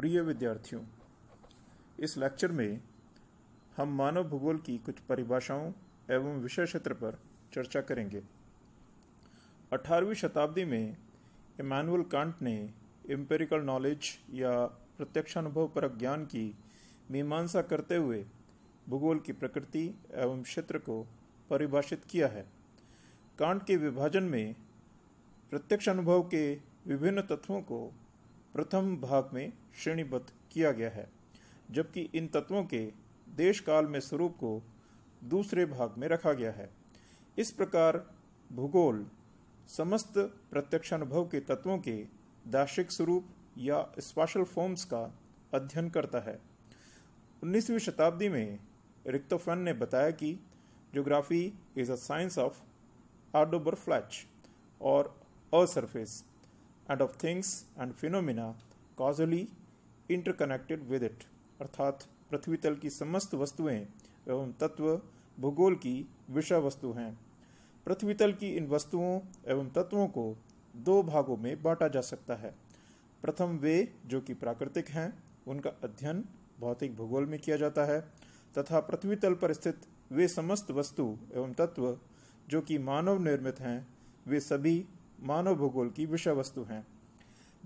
प्रिय विद्यार्थियों इस लेक्चर में हम मानव भूगोल की कुछ परिभाषाओं एवं विषय क्षेत्र पर चर्चा करेंगे 18वीं शताब्दी में इमानुअल कांट ने एम्पेरिकल नॉलेज या प्रत्यक्षानुभव पर ज्ञान की मीमांसा करते हुए भूगोल की प्रकृति एवं क्षेत्र को परिभाषित किया है कांट के विभाजन में प्रत्यक्ष अनुभव के विभिन्न तत्वों को प्रथम भाग में श्रेणीबद्ध किया गया है जबकि इन तत्वों के देश काल में स्वरूप को दूसरे भाग में रखा गया है इस प्रकार भूगोल समस्त प्रत्यक्षानुभव के तत्वों के दार्शिक स्वरूप या स्पाशल फॉर्म्स का अध्ययन करता है 19वीं शताब्दी में रिक्तोफन ने बताया कि geography is a science of आर्डोबर फ्लैच और असरफेस and of things and phenomena causally interconnected with it अर्थात पृथ्वी तल की समस्त वस्तुएं एवं तत्व भूगोल की विषय वस्तु हैं पृथ्वी तल की इन वस्तुओं एवं तत्वों को दो भागों में बांटा जा सकता है प्रथम वे जो कि प्राकृतिक हैं उनका अध्ययन भौतिक भूगोल में किया जाता है तथा पृथ्वी तल पर स्थित वे समस्त वस्तु एवं तत्व जो कि मानव निर्मित हैं वे सभी मानव भूगोल की विषय वस्तु हैं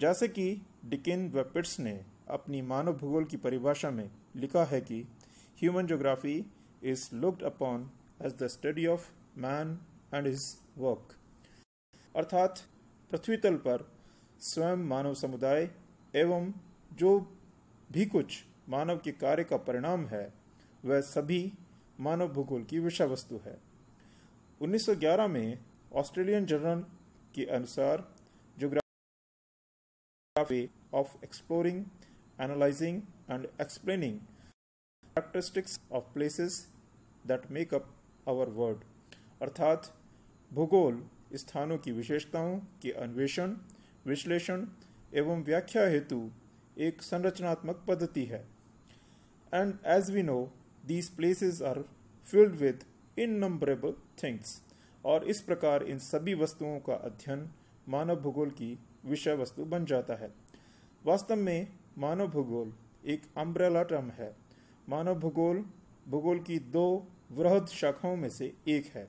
जैसे कि डिकिन व पिट्स ने अपनी मानव भूगोल की परिभाषा में लिखा है कि human geography is looked upon as the study of man and his work अर्थात पृथ्वी तल पर स्वयं मानव समुदाय एवं जो भी कुछ मानव के कार्य का परिणाम है वह सभी मानव भूगोल की विषय वस्तु है 1911 में ऑस्ट्रेलियन जर्नल के अनुसार geography of exploring analysing and explaining characteristics of places that make up our world अर्थात भूगोल स्थानों की विशेषताओं के अन्वेषण विश्लेषण एवं व्याख्या हेतु एक संरचनात्मक पद्धति है and as we know these places are filled with innumerable things और इस प्रकार इन सभी वस्तुओं का अध्ययन मानव भूगोल की विषय वस्तु बन जाता है वास्तव में मानव भूगोल एक अम्ब्रेला टर्म है मानव भूगोल भूगोल की दो वृहद शाखाओं में से एक है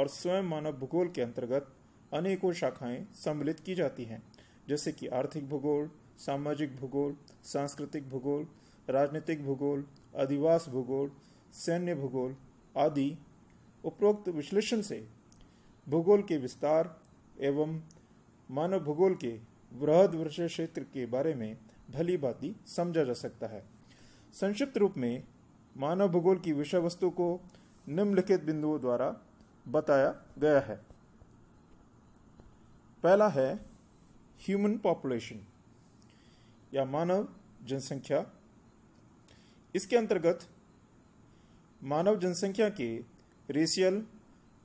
और स्वयं मानव भूगोल के अंतर्गत अनेकों शाखाएं सम्मिलित की जाती हैं जैसे कि आर्थिक भूगोल सामाजिक भूगोल सांस्कृतिक भूगोल राजनीतिक भूगोल अधिवास भूगोल सैन्य भूगोल आदि उपरोक्त विश्लेषण से भूगोल के विस्तार एवं मानव भूगोल के बृहद वर्षीय क्षेत्र के बारे में भली भांति समझा जा सकता है संक्षिप्त रूप में मानव भूगोल की विषय वस्तु को निम्नलिखित बिंदुओं द्वारा बताया गया है पहला है ह्यूमन पॉपुलेशन या मानव जनसंख्या इसके अंतर्गत मानव जनसंख्या के रेशियल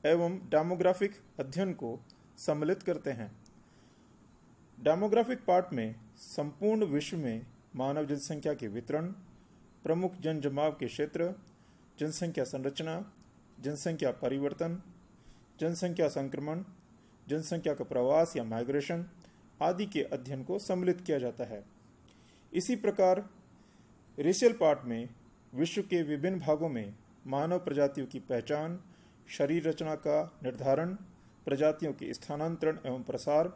एवं डेमोग्राफिक अध्ययन को सम्मिलित करते हैं डेमोग्राफिक पार्ट में संपूर्ण विश्व में मानव जनसंख्या के वितरण प्रमुख जन जमाव के क्षेत्र जनसंख्या संरचना जनसंख्या परिवर्तन जनसंख्या संक्रमण जनसंख्या का प्रवास या माइग्रेशन आदि के अध्ययन को सम्मिलित किया जाता है इसी प्रकार रेशियल पार्ट में विश्व के विभिन्न भागों में मानव प्रजातियों की पहचान शरीर रचना का निर्धारण प्रजातियों के स्थानांतरण एवं प्रसार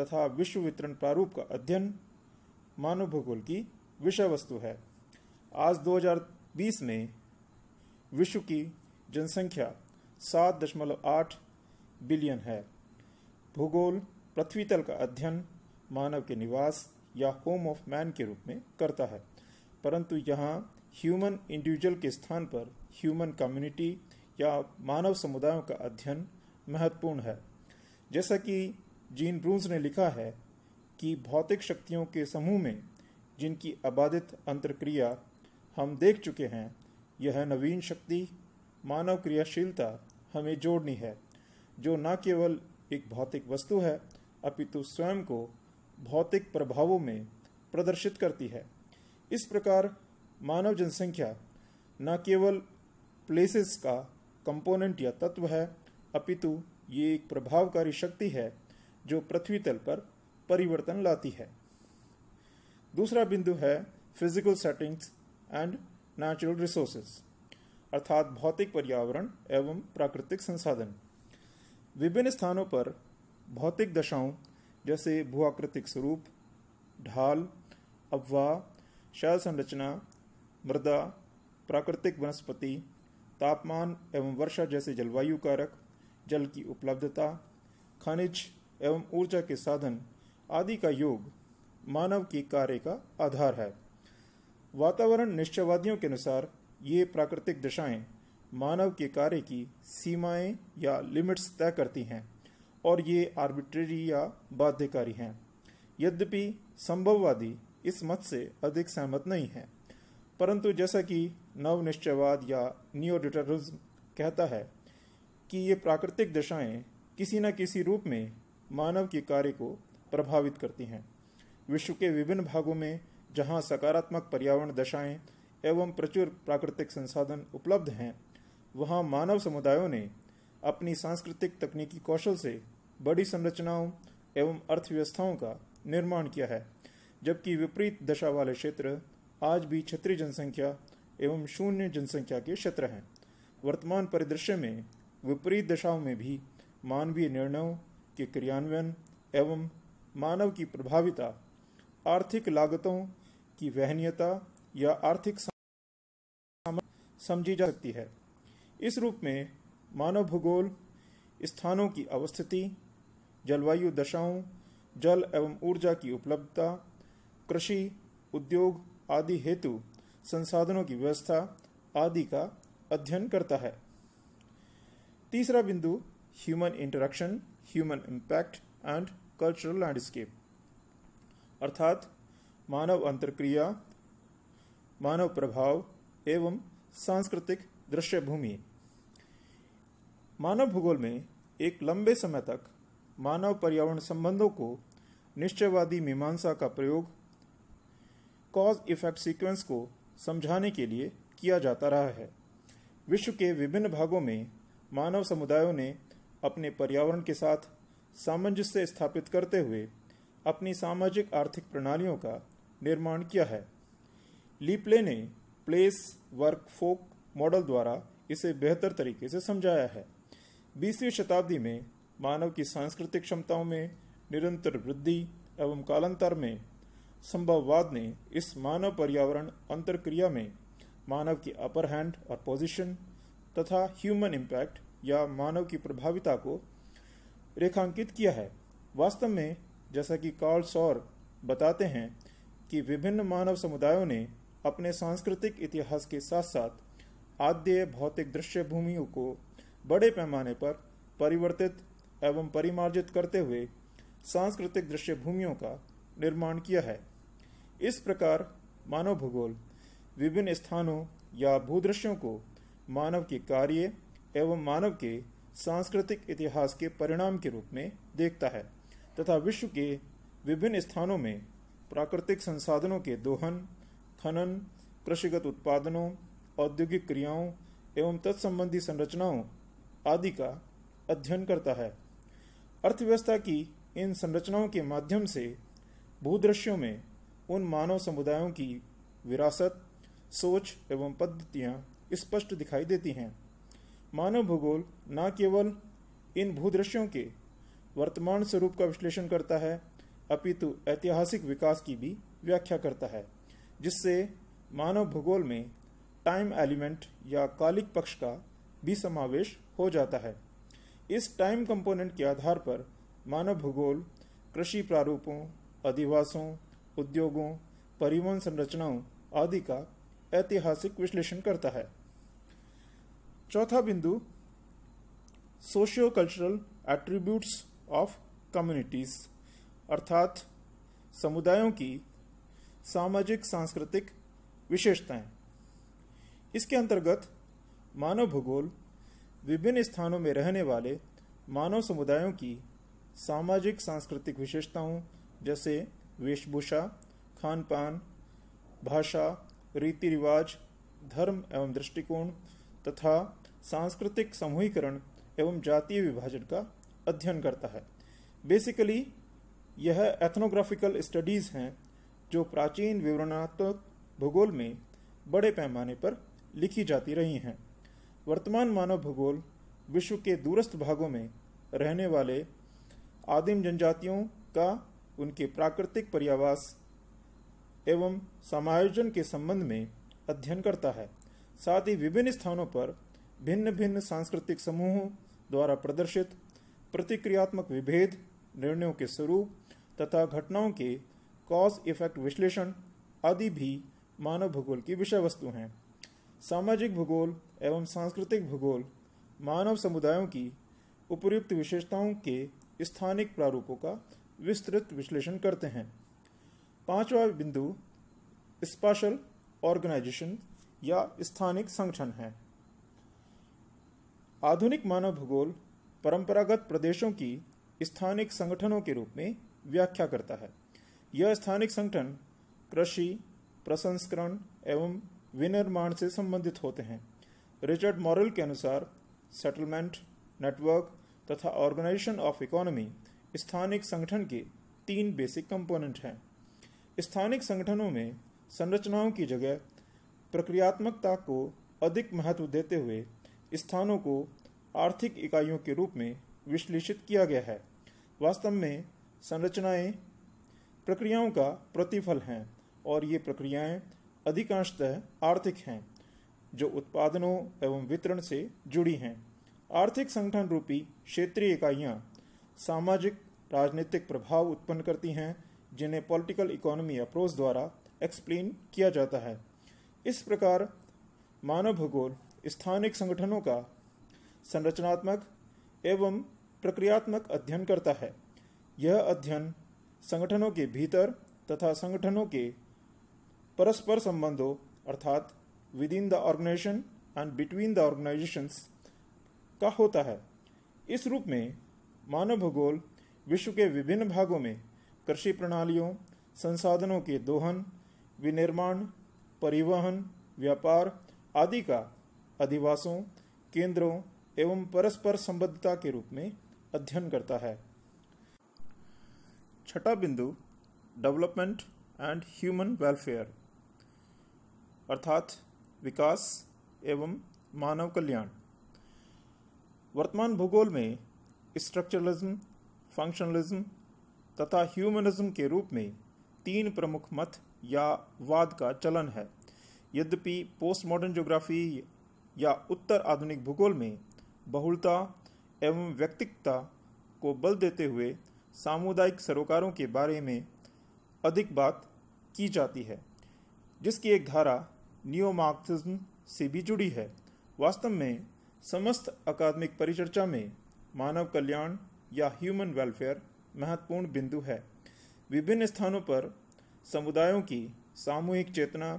तथा विश्व वितरण प्रारूप का अध्ययन मानव भूगोल की विषय वस्तु है आज 2020 में विश्व की जनसंख्या 7.8 बिलियन है भूगोल पृथ्वी तल का अध्ययन मानव के निवास या होम ऑफ मैन के रूप में करता है परंतु यहाँ ह्यूमन इंडिविजुअल के स्थान पर ह्यूमन कम्युनिटी क्या मानव समुदायों का अध्ययन महत्वपूर्ण है जैसा कि जीन ब्रूंस ने लिखा है कि भौतिक शक्तियों के समूह में जिनकी अबाधित अंतर्क्रिया हम देख चुके हैं यह नवीन शक्ति मानव क्रियाशीलता हमें जोड़नी है जो न केवल एक भौतिक वस्तु है अपितु स्वयं को भौतिक प्रभावों में प्रदर्शित करती है इस प्रकार मानव जनसंख्या न केवल प्लेसेस का कंपोनेंट या तत्व है अपितु ये एक प्रभावकारी शक्ति है जो पृथ्वी तल पर परिवर्तन लाती है दूसरा बिंदु है physical settings and natural resources अर्थात भौतिक पर्यावरण एवं प्राकृतिक संसाधन विभिन्न स्थानों पर भौतिक दशाओं जैसे भूआकृतिक स्वरूप ढाल अफवाह शैल संरचना मृदा प्राकृतिक वनस्पति तापमान एवं वर्षा जैसे जलवायु कारक जल की उपलब्धता खनिज एवं ऊर्जा के साधन आदि का योग मानव के कार्य का आधार है वातावरण निश्चयवादियों के अनुसार ये प्राकृतिक दशाएं मानव के कार्य की सीमाएं या लिमिट्स तय करती हैं और ये आर्बिट्रेरी या बाध्यकारी हैं यद्यपि संभववादी इस मत से अधिक सहमत नहीं हैं परंतु जैसा कि नवनिश्चयवाद या नियोडिटरिज्म कहता है कि ये प्राकृतिक दशाएं किसी न किसी रूप में मानव के कार्य को प्रभावित करती हैं विश्व के विभिन्न भागों में जहां सकारात्मक पर्यावरण दशाएं एवं प्रचुर प्राकृतिक संसाधन उपलब्ध हैं वहां मानव समुदायों ने अपनी सांस्कृतिक तकनीकी कौशल से बड़ी संरचनाओं एवं अर्थव्यवस्थाओं का निर्माण किया है जबकि विपरीत दशा वाले क्षेत्र आज भी क्षेत्रीय जनसंख्या एवं शून्य जनसंख्या के क्षेत्र हैं वर्तमान परिदृश्य में विपरीत दशाओं में भी मानवीय निर्णयों के क्रियान्वयन एवं मानव की प्रभाविता आर्थिक लागतों की वहनीयता या आर्थिक समझी जा सकती है इस रूप में मानव भूगोल स्थानों की अवस्थिति जलवायु दशाओं जल एवं ऊर्जा की उपलब्धता कृषि उद्योग आदि हेतु संसाधनों की व्यवस्था आदि का अध्ययन करता है तीसरा बिंदु human interaction human impact and cultural landscape अर्थात मानव अंतरक्रिया मानव प्रभाव एवं सांस्कृतिक दृश्य भूमि मानव भूगोल में एक लंबे समय तक मानव पर्यावरण संबंधों को निश्चयवादी मीमांसा का प्रयोग कॉज इफेक्ट सीक्वेंस को समझाने के लिए किया जाता रहा है विश्व के विभिन्न भागों में मानव समुदायों ने अपने पर्यावरण के साथ सामंजस्य स्थापित करते हुए अपनी सामाजिक आर्थिक प्रणालियों का निर्माण किया है लीपले ने प्लेस वर्क फोक मॉडल द्वारा इसे बेहतर तरीके से समझाया है बीसवीं शताब्दी में मानव की सांस्कृतिक क्षमताओं में निरंतर वृद्धि एवं कालांतर में संभववाद ने इस मानव पर्यावरण अंतरक्रिया में मानव की अपर हैंड और पोजीशन तथा ह्यूमन इम्पैक्ट या मानव की प्रभाविता को रेखांकित किया है वास्तव में जैसा कि कार्ल सौर बताते हैं कि विभिन्न मानव समुदायों ने अपने सांस्कृतिक इतिहास के साथ साथ आद्य भौतिक दृश्य भूमियों को बड़े पैमाने पर परिवर्तित एवं परिमार्जित करते हुए सांस्कृतिक दृश्य भूमियों का निर्माण किया है इस प्रकार मानव भूगोल विभिन्न स्थानों या भूदृश्यों को मानव के कार्य एवं मानव के सांस्कृतिक इतिहास के परिणाम के रूप में देखता है तथा विश्व के विभिन्न स्थानों में प्राकृतिक संसाधनों के दोहन खनन कृषिगत उत्पादनों औद्योगिक क्रियाओं एवं तत्संबंधी संरचनाओं आदि का अध्ययन करता है अर्थव्यवस्था की इन संरचनाओं के माध्यम से भूदृश्यों में उन मानव समुदायों की विरासत सोच एवं पद्धतियाँ स्पष्ट दिखाई देती हैं मानव भूगोल न केवल इन भूदृश्यों के वर्तमान स्वरूप का विश्लेषण करता है अपितु ऐतिहासिक विकास की भी व्याख्या करता है जिससे मानव भूगोल में टाइम एलिमेंट या कालिक पक्ष का भी समावेश हो जाता है इस टाइम कंपोनेंट के आधार पर मानव भूगोल कृषि प्रारूपों अधिवासों उद्योगों परिवहन संरचनाओं आदि का ऐतिहासिक विश्लेषण करता है चौथा बिंदु socio cultural attributes of communities अर्थात समुदायों की सामाजिक सांस्कृतिक विशेषताएं इसके अंतर्गत मानव भूगोल विभिन्न स्थानों में रहने वाले मानव समुदायों की सामाजिक सांस्कृतिक विशेषताओं जैसे वेशभूषा खान पान भाषा रीति रिवाज धर्म एवं दृष्टिकोण तथा सांस्कृतिक समूहीकरण एवं जातीय विभाजन का अध्ययन करता है बेसिकली यह एथनोग्राफिकल स्टडीज हैं जो प्राचीन विवरणात्मक भूगोल में बड़े पैमाने पर लिखी जाती रही हैं वर्तमान मानव भूगोल विश्व के दूरस्थ भागों में रहने वाले आदिम जनजातियों का उनके प्राकृतिक पर्यावास एवं समायोजन के संबंध में अध्ययन करता है साथ ही विभिन्न स्थानों पर भिन्न भिन्न सांस्कृतिक समूहों द्वारा प्रदर्शित प्रतिक्रियात्मक विभेद निर्णयों के स्वरूप तथा घटनाओं के कॉज इफेक्ट विश्लेषण आदि भी मानव भूगोल की विषय वस्तु हैं सामाजिक भूगोल एवं सांस्कृतिक भूगोल मानव समुदायों की उपयुक्त विशेषताओं के स्थानिक प्रारूपों का विस्तृत विश्लेषण करते हैं पांचवा बिंदु स्पेशल ऑर्गेनाइजेशन या स्थानिक संगठन है आधुनिक मानव भूगोल परंपरागत प्रदेशों की स्थानिक संगठनों के रूप में व्याख्या करता है यह स्थानिक संगठन कृषि प्रसंस्करण एवं विनिर्माण से संबंधित होते हैं रिचर्ड मॉरल के अनुसार सेटलमेंट नेटवर्क तथा ऑर्गेनाइजेशन ऑफ इकोनॉमी स्थानिक संगठन के तीन बेसिक कंपोनेंट हैं स्थानिक संगठनों में संरचनाओं की जगह प्रक्रियात्मकता को अधिक महत्व देते हुए स्थानों को आर्थिक इकाइयों के रूप में विश्लेषित किया गया है वास्तव में संरचनाएं प्रक्रियाओं का प्रतिफल हैं और ये प्रक्रियाएं अधिकांशतः आर्थिक हैं जो उत्पादनों एवं वितरण से जुड़ी हैं आर्थिक संगठन रूपी क्षेत्रीय इकाइयाँ सामाजिक राजनीतिक प्रभाव उत्पन्न करती हैं जिन्हें पॉलिटिकल इकोनॉमी अप्रोच द्वारा एक्सप्लेन किया जाता है इस प्रकार मानव भूगोल स्थानिक संगठनों का संरचनात्मक एवं प्रक्रियात्मक अध्ययन करता है यह अध्ययन संगठनों के भीतर तथा संगठनों के परस्पर संबंधों अर्थात within the organisation and between the organisations का होता है इस रूप में मानव भूगोल विश्व के विभिन्न भागों में कृषि प्रणालियों संसाधनों के दोहन विनिर्माण परिवहन व्यापार आदि का अधिवासों केंद्रों एवं परस्पर संबद्धता के रूप में अध्ययन करता है छठा बिंदु डेवलपमेंट एंड ह्यूमन वेलफेयर अर्थात विकास एवं मानव कल्याण वर्तमान भूगोल में स्ट्रक्चरलिज्म फंक्शनलिज्म तथा ह्यूमनिज्म के रूप में तीन प्रमुख मत या वाद का चलन है यद्यपि पोस्ट मॉडर्न जोग्राफी या उत्तर आधुनिक भूगोल में बहुलता एवं व्यक्तिकता को बल देते हुए सामुदायिक सरोकारों के बारे में अधिक बात की जाती है जिसकी एक धारा नियोमार्क्सिज्म से भी जुड़ी है वास्तव में समस्त अकादमिक परिचर्चा में मानव कल्याण या ह्यूमन वेलफेयर महत्वपूर्ण बिंदु है विभिन्न स्थानों पर समुदायों की सामूहिक चेतना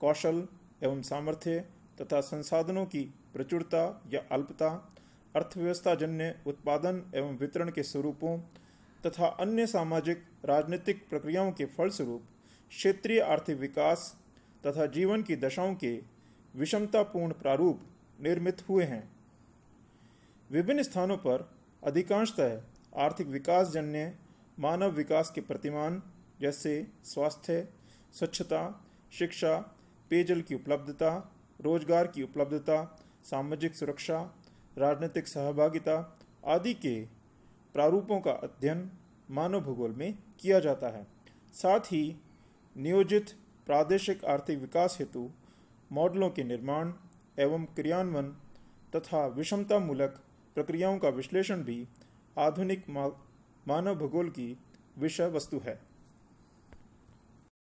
कौशल एवं सामर्थ्य तथा संसाधनों की प्रचुरता या अल्पता अर्थव्यवस्था जन्य उत्पादन एवं वितरण के स्वरूपों तथा अन्य सामाजिक राजनीतिक प्रक्रियाओं के फलस्वरूप क्षेत्रीय आर्थिक विकास तथा जीवन की दशाओं के विषमतापूर्ण प्रारूप निर्मित हुए हैं विभिन्न स्थानों पर अधिकांशतः आर्थिक विकास जन्य मानव विकास के प्रतिमान जैसे स्वास्थ्य स्वच्छता शिक्षा पेयजल की उपलब्धता रोजगार की उपलब्धता सामाजिक सुरक्षा राजनीतिक सहभागिता आदि के प्रारूपों का अध्ययन मानव भूगोल में किया जाता है साथ ही नियोजित प्रादेशिक आर्थिक विकास हेतु मॉडलों के निर्माण एवं क्रियान्वयन तथा विषमतामूलक प्रक्रियाओं का विश्लेषण भी आधुनिक मानव भूगोल की विषय वस्तु है